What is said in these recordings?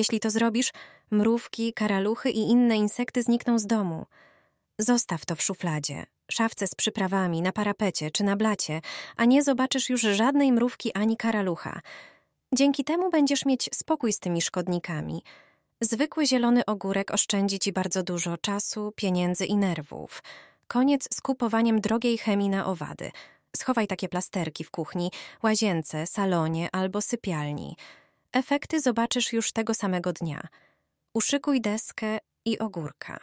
Jeśli to zrobisz, mrówki, karaluchy i inne insekty znikną z domu. Zostaw to w szufladzie, szafce z przyprawami, na parapecie czy na blacie, a nie zobaczysz już żadnej mrówki ani karalucha. Dzięki temu będziesz mieć spokój z tymi szkodnikami. Zwykły zielony ogórek oszczędzi ci bardzo dużo czasu, pieniędzy i nerwów. Koniec z kupowaniem drogiej chemii na owady. Schowaj takie plasterki w kuchni, łazience, salonie albo sypialni. Efekty zobaczysz już tego samego dnia. Uszykuj deskę i ogórka.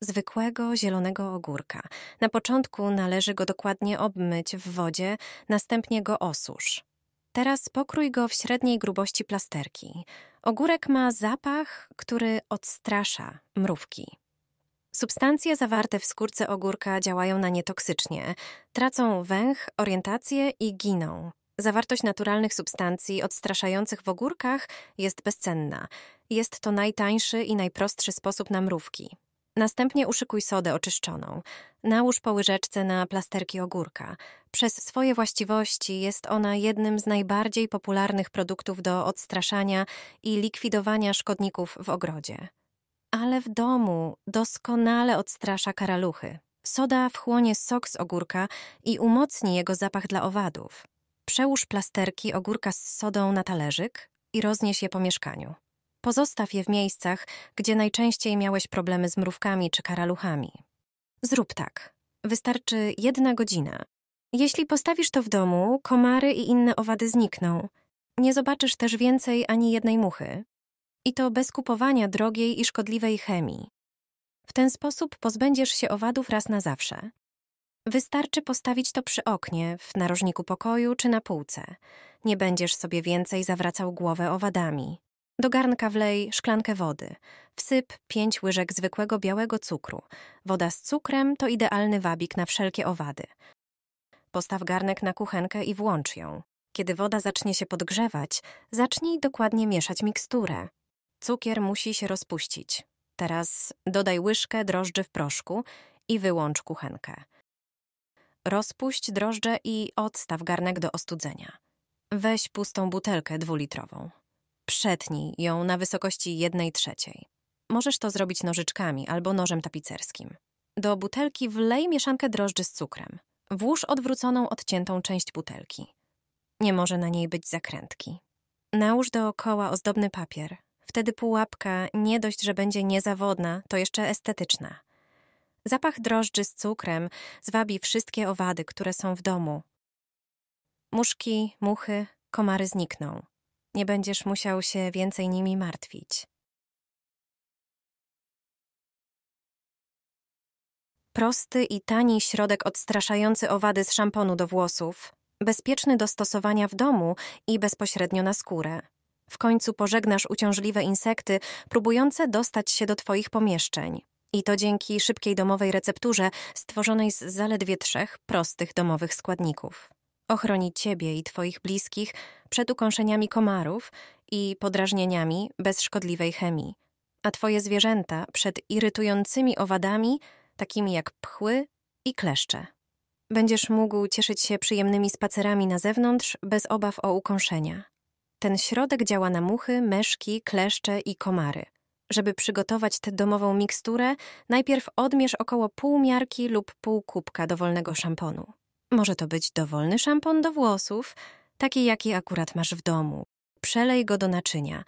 Zwykłego zielonego ogórka. Na początku należy go dokładnie obmyć w wodzie, następnie go osusz. Teraz pokrój go w średniej grubości plasterki. Ogórek ma zapach, który odstrasza mrówki. Substancje zawarte w skórce ogórka działają na nie toksycznie, tracą węch, orientację i giną. Zawartość naturalnych substancji odstraszających w ogórkach jest bezcenna. Jest to najtańszy i najprostszy sposób na mrówki. Następnie uszykuj sodę oczyszczoną. Nałóż po łyżeczce na plasterki ogórka. Przez swoje właściwości jest ona jednym z najbardziej popularnych produktów do odstraszania i likwidowania szkodników w ogrodzie. Ale w domu doskonale odstrasza karaluchy. Soda wchłonie sok z ogórka i umocni jego zapach dla owadów. Przełóż plasterki ogórka z sodą na talerzyk i roznieś je po mieszkaniu. Pozostaw je w miejscach, gdzie najczęściej miałeś problemy z mrówkami czy karaluchami. Zrób tak. Wystarczy jedna godzina. Jeśli postawisz to w domu, komary i inne owady znikną. Nie zobaczysz też więcej ani jednej muchy. I to bez kupowania drogiej i szkodliwej chemii. W ten sposób pozbędziesz się owadów raz na zawsze. Wystarczy postawić to przy oknie, w narożniku pokoju czy na półce. Nie będziesz sobie więcej zawracał głowę owadami. Do garnka wlej szklankę wody. Wsyp pięć łyżek zwykłego białego cukru. Woda z cukrem to idealny wabik na wszelkie owady. Postaw garnek na kuchenkę i włącz ją. Kiedy woda zacznie się podgrzewać, zacznij dokładnie mieszać miksturę. Cukier musi się rozpuścić. Teraz dodaj łyżkę drożdży w proszku i wyłącz kuchenkę. Rozpuść drożdże i odstaw garnek do ostudzenia. Weź pustą butelkę dwulitrową. Przetnij ją na wysokości jednej trzeciej. Możesz to zrobić nożyczkami albo nożem tapicerskim. Do butelki wlej mieszankę drożdży z cukrem. Włóż odwróconą, odciętą część butelki. Nie może na niej być zakrętki. Nałóż dookoła ozdobny papier. Wtedy pułapka nie dość, że będzie niezawodna, to jeszcze estetyczna. Zapach drożdży z cukrem zwabi wszystkie owady, które są w domu. Muszki, muchy, komary znikną. Nie będziesz musiał się więcej nimi martwić. Prosty i tani środek odstraszający owady z szamponu do włosów, bezpieczny do stosowania w domu i bezpośrednio na skórę. W końcu pożegnasz uciążliwe insekty, próbujące dostać się do Twoich pomieszczeń. I to dzięki szybkiej domowej recepturze stworzonej z zaledwie trzech prostych domowych składników. Ochroni ciebie i twoich bliskich przed ukąszeniami komarów i podrażnieniami bez szkodliwej chemii, a twoje zwierzęta przed irytującymi owadami, takimi jak pchły i kleszcze. Będziesz mógł cieszyć się przyjemnymi spacerami na zewnątrz bez obaw o ukąszenia. Ten środek działa na muchy, meszki, kleszcze i komary – żeby przygotować tę domową miksturę, najpierw odmierz około pół miarki lub pół kubka dowolnego szamponu. Może to być dowolny szampon do włosów, taki jaki akurat masz w domu. Przelej go do naczynia.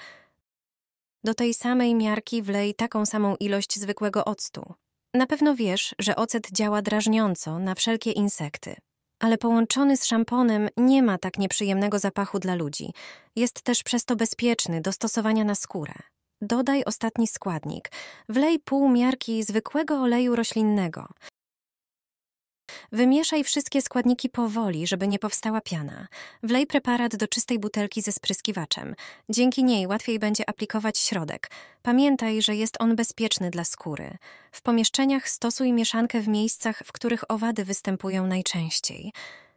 Do tej samej miarki wlej taką samą ilość zwykłego octu. Na pewno wiesz, że ocet działa drażniąco na wszelkie insekty, ale połączony z szamponem nie ma tak nieprzyjemnego zapachu dla ludzi. Jest też przez to bezpieczny do stosowania na skórę dodaj ostatni składnik. Wlej pół miarki zwykłego oleju roślinnego. Wymieszaj wszystkie składniki powoli, żeby nie powstała piana. Wlej preparat do czystej butelki ze spryskiwaczem. Dzięki niej łatwiej będzie aplikować środek. Pamiętaj, że jest on bezpieczny dla skóry. W pomieszczeniach stosuj mieszankę w miejscach, w których owady występują najczęściej.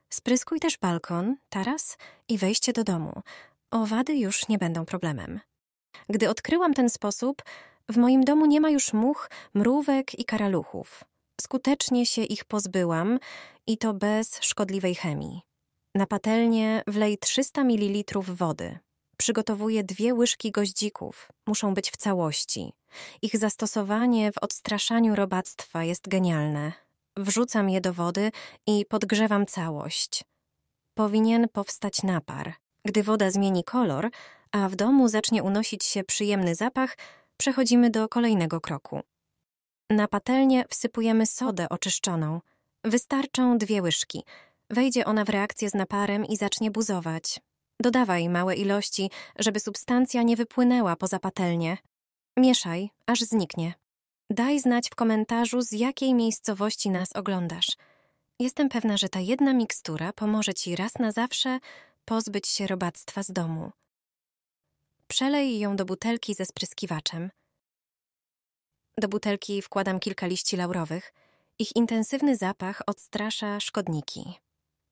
Spryskuj też balkon, taras i wejście do domu. Owady już nie będą problemem. Gdy odkryłam ten sposób, w moim domu nie ma już much, mrówek i karaluchów. Skutecznie się ich pozbyłam i to bez szkodliwej chemii. Na patelnię wlej 300 ml wody. Przygotowuję dwie łyżki goździków. Muszą być w całości. Ich zastosowanie w odstraszaniu robactwa jest genialne. Wrzucam je do wody i podgrzewam całość. Powinien powstać napar. Gdy woda zmieni kolor, a w domu zacznie unosić się przyjemny zapach, przechodzimy do kolejnego kroku. Na patelnię wsypujemy sodę oczyszczoną. Wystarczą dwie łyżki. Wejdzie ona w reakcję z naparem i zacznie buzować. Dodawaj małe ilości, żeby substancja nie wypłynęła poza patelnię. Mieszaj, aż zniknie. Daj znać w komentarzu, z jakiej miejscowości nas oglądasz. Jestem pewna, że ta jedna mikstura pomoże ci raz na zawsze pozbyć się robactwa z domu. Przelej ją do butelki ze spryskiwaczem. Do butelki wkładam kilka liści laurowych. Ich intensywny zapach odstrasza szkodniki.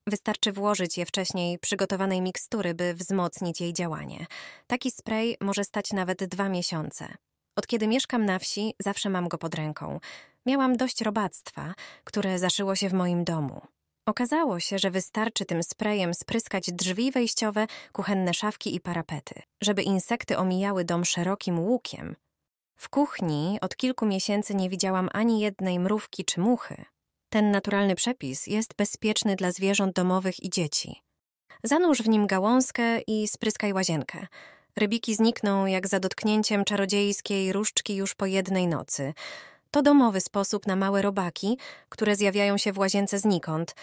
Wystarczy włożyć je wcześniej przygotowanej mikstury, by wzmocnić jej działanie. Taki spray może stać nawet dwa miesiące. Od kiedy mieszkam na wsi, zawsze mam go pod ręką. Miałam dość robactwa, które zaszyło się w moim domu. Okazało się, że wystarczy tym sprayem spryskać drzwi wejściowe, kuchenne szafki i parapety, żeby insekty omijały dom szerokim łukiem. W kuchni od kilku miesięcy nie widziałam ani jednej mrówki czy muchy. Ten naturalny przepis jest bezpieczny dla zwierząt domowych i dzieci. Zanurz w nim gałązkę i spryskaj łazienkę. Rybiki znikną jak za dotknięciem czarodziejskiej różdżki już po jednej nocy. To domowy sposób na małe robaki, które zjawiają się w łazience znikąd –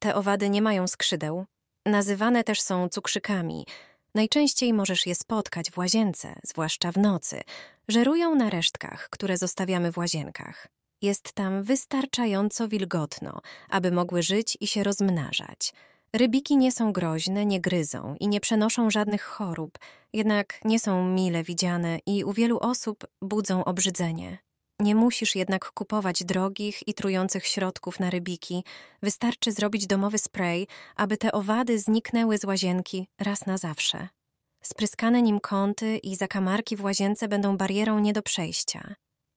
te owady nie mają skrzydeł. Nazywane też są cukrzykami. Najczęściej możesz je spotkać w łazience, zwłaszcza w nocy. Żerują na resztkach, które zostawiamy w łazienkach. Jest tam wystarczająco wilgotno, aby mogły żyć i się rozmnażać. Rybiki nie są groźne, nie gryzą i nie przenoszą żadnych chorób, jednak nie są mile widziane i u wielu osób budzą obrzydzenie. Nie musisz jednak kupować drogich i trujących środków na rybiki. Wystarczy zrobić domowy spray, aby te owady zniknęły z łazienki raz na zawsze. Spryskane nim kąty i zakamarki w łazience będą barierą nie do przejścia.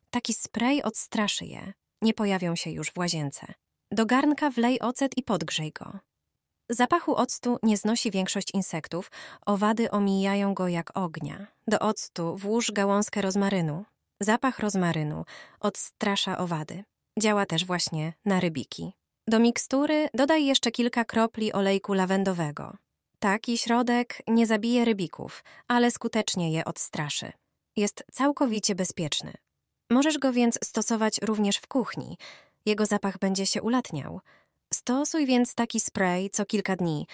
Taki spray odstraszy je. Nie pojawią się już w łazience. Do garnka wlej ocet i podgrzej go. Zapachu octu nie znosi większość insektów, owady omijają go jak ognia. Do octu włóż gałązkę rozmarynu, Zapach rozmarynu odstrasza owady. Działa też właśnie na rybiki. Do mikstury dodaj jeszcze kilka kropli olejku lawendowego. Taki środek nie zabije rybików, ale skutecznie je odstraszy. Jest całkowicie bezpieczny. Możesz go więc stosować również w kuchni. Jego zapach będzie się ulatniał. Stosuj więc taki spray co kilka dni.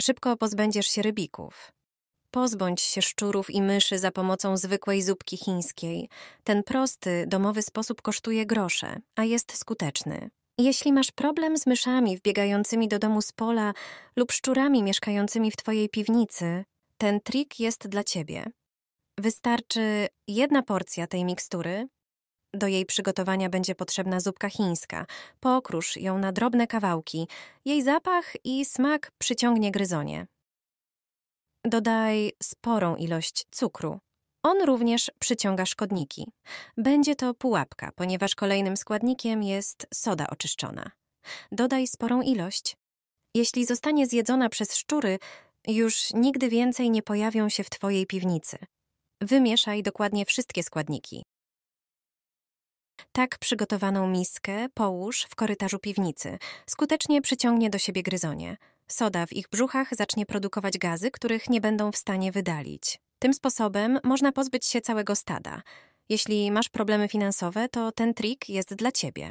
Szybko pozbędziesz się rybików. Pozbądź się szczurów i myszy za pomocą zwykłej zupki chińskiej. Ten prosty, domowy sposób kosztuje grosze, a jest skuteczny. Jeśli masz problem z myszami wbiegającymi do domu z pola lub szczurami mieszkającymi w twojej piwnicy, ten trik jest dla ciebie. Wystarczy jedna porcja tej mikstury. Do jej przygotowania będzie potrzebna zupka chińska. Pokrusz ją na drobne kawałki. Jej zapach i smak przyciągnie gryzonie. Dodaj sporą ilość cukru. On również przyciąga szkodniki. Będzie to pułapka, ponieważ kolejnym składnikiem jest soda oczyszczona. Dodaj sporą ilość. Jeśli zostanie zjedzona przez szczury, już nigdy więcej nie pojawią się w Twojej piwnicy. Wymieszaj dokładnie wszystkie składniki. Tak przygotowaną miskę połóż w korytarzu piwnicy. Skutecznie przyciągnie do siebie gryzonie soda w ich brzuchach zacznie produkować gazy, których nie będą w stanie wydalić. Tym sposobem można pozbyć się całego stada. Jeśli masz problemy finansowe, to ten trik jest dla ciebie.